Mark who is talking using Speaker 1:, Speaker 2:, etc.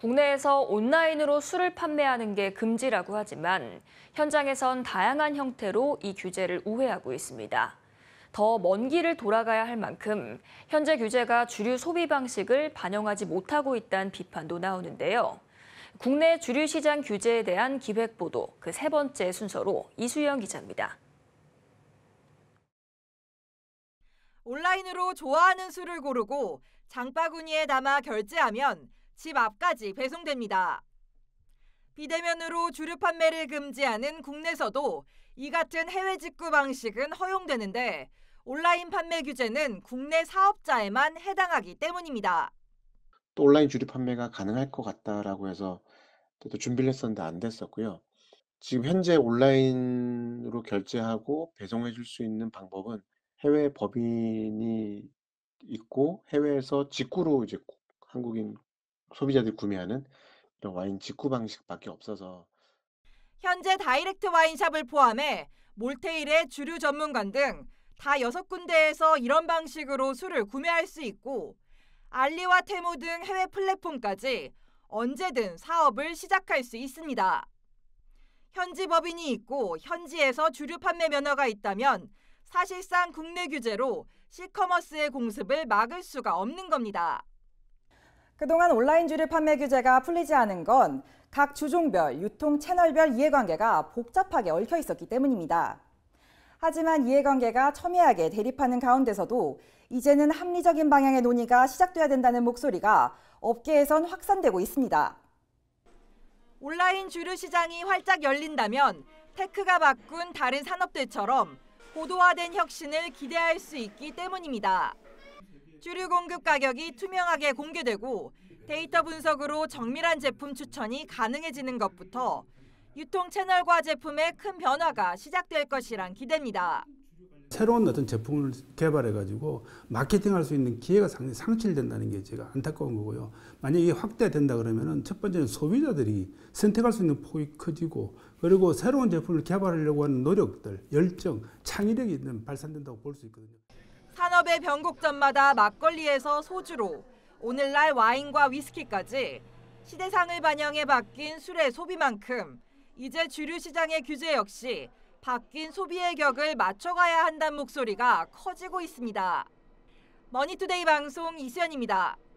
Speaker 1: 국내에서 온라인으로 술을 판매하는 게 금지라고 하지만 현장에선 다양한 형태로 이 규제를 우회하고 있습니다. 더 먼 길을 돌아가야 할 만큼 현재 규제가 주류 소비 방식을 반영하지 못하고 있다는 비판도 나오는데요. 국내 주류 시장 규제에 대한 기획 보도 그 세 번째 순서로 이수영 기자입니다.
Speaker 2: 온라인으로 좋아하는 술을 고르고 장바구니에 담아 결제하면 집 앞까지 배송됩니다. 비대면으로 주류 판매를 금지하는 국내에서도 이 같은 해외 직구 방식은 허용되는데 온라인 판매 규제는 국내 사업자에만 해당하기 때문입니다.
Speaker 3: 또 온라인 주류 판매가 가능할 것 같다라고 해서 또 준비를 했었는데 안 됐었고요. 지금 현재 온라인으로 결제하고 배송해 줄 수 있는 방법은 해외 법인이 있고 해외에서 직구로 이제 한국인 소비자들이 구매하는 이런 와인 직구 방식밖에 없어서
Speaker 2: 현재 다이렉트 와인샵을 포함해 몰테일의 주류 전문관 등 다 6군데에서 이런 방식으로 술을 구매할 수 있고 알리와 테무 등 해외 플랫폼까지 언제든 사업을 시작할 수 있습니다. 현지 법인이 있고 현지에서 주류 판매 면허가 있다면 사실상 국내 규제로 시커머스의 공습을 막을 수가 없는 겁니다. 그동안 온라인 주류 판매 규제가 풀리지 않은 건 각 주종별, 유통 채널별 이해관계가 복잡하게 얽혀 있었기 때문입니다. 하지만 이해관계가 첨예하게 대립하는 가운데서도 이제는 합리적인 방향의 논의가 시작돼야 된다는 목소리가 업계에선 확산되고 있습니다. 온라인 주류 시장이 활짝 열린다면 테크가 바꾼 다른 산업들처럼 고도화된 혁신을 기대할 수 있기 때문입니다. 주류 공급 가격이 투명하게 공개되고 데이터 분석으로 정밀한 제품 추천이 가능해지는 것부터 유통 채널과 제품의 큰 변화가 시작될 것이란 기대입니다.
Speaker 4: 새로운 어떤 제품을 개발해가지고 마케팅할 수 있는 기회가 상실된다는 게 제가 안타까운 거고요. 만약 이 확대된다 그러면은 첫 번째는 소비자들이 선택할 수 있는 폭이 커지고 그리고 새로운 제품을 개발하려고 하는 노력들, 열정, 창의력이 발산된다고 볼 수 있거든요.
Speaker 2: 산업의 변곡점마다 막걸리에서 소주로 오늘날 와인과 위스키까지 시대상을 반영해 바뀐 술의 소비만큼 이제 주류 시장의 규제 역시 바뀐 소비의 격을 맞춰가야 한다는 목소리가 커지고 있습니다. 머니투데이 방송 이수연입니다.